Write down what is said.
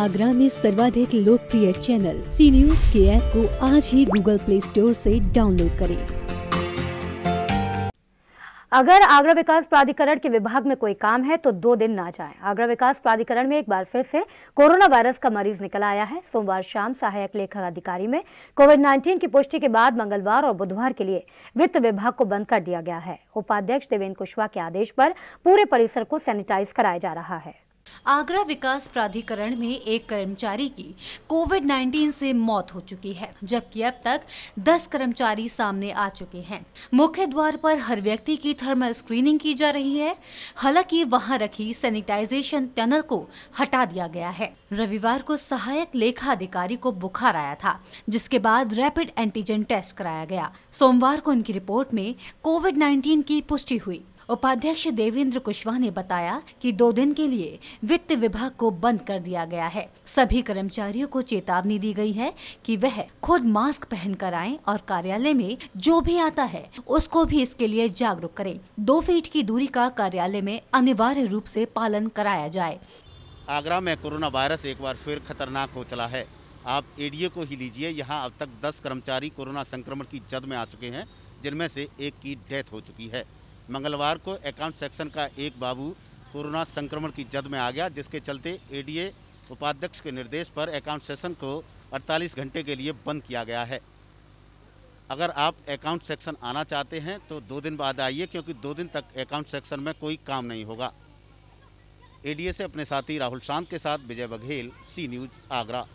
आगरा में सर्वाधिक लोकप्रिय चैनल सी न्यूज के ऐप को आज ही गूगल प्ले स्टोर से डाउनलोड करें अगर आगरा विकास प्राधिकरण के विभाग में कोई काम है तो दो दिन ना जाए आगरा विकास प्राधिकरण में एक बार फिर से कोरोना वायरस का मरीज निकल आया है सोमवार शाम सहायक लेखक अधिकारी में कोविड 19 की पुष्टि के बाद मंगलवार और बुधवार के लिए वित्त विभाग को बंद कर दिया गया है उपाध्यक्ष देवेंद्र कुशवाहा के आदेश पर पूरे परिसर को सैनिटाइज कराया जा रहा है आगरा विकास प्राधिकरण में एक कर्मचारी की कोविड 19 से मौत हो चुकी है जबकि अब तक 10 कर्मचारी सामने आ चुके हैं मुख्य द्वार पर हर व्यक्ति की थर्मल स्क्रीनिंग की जा रही है हालांकि वहां रखी सैनिटाइजेशन टनल को हटा दिया गया है रविवार को सहायक लेखा अधिकारी को बुखार आया था जिसके बाद रैपिड एंटीजन टेस्ट कराया गया सोमवार को उनकी रिपोर्ट में कोविड 19 की पुष्टि हुई उपाध्यक्ष देवेंद्र कुशवाहा ने बताया कि दो दिन के लिए वित्त विभाग को बंद कर दिया गया है सभी कर्मचारियों को चेतावनी दी गई है कि वह खुद मास्क पहन कर आए और कार्यालय में जो भी आता है उसको भी इसके लिए जागरूक करें दो फीट की दूरी का कार्यालय में अनिवार्य रूप से पालन कराया जाए आगरा में कोरोना वायरस एक बार फिर खतरनाक हो चला है आप एडीए को ही लीजिए यहाँ अब तक 10 कर्मचारी कोरोना संक्रमण की जद में आ चुके हैं जिनमें से एक की डेथ हो चुकी है मंगलवार को अकाउंट सेक्शन का एक बाबू कोरोना संक्रमण की जद में आ गया जिसके चलते एडीए उपाध्यक्ष के निर्देश पर अकाउंट सेक्शन को 48 घंटे के लिए बंद किया गया है अगर आप अकाउंट सेक्शन आना चाहते हैं तो दो दिन बाद आइए क्योंकि दो दिन तक अकाउंट सेक्शन में कोई काम नहीं होगा एडीए से अपने साथी राहुल शांत के साथ विजय बघेल सी न्यूज़ आगरा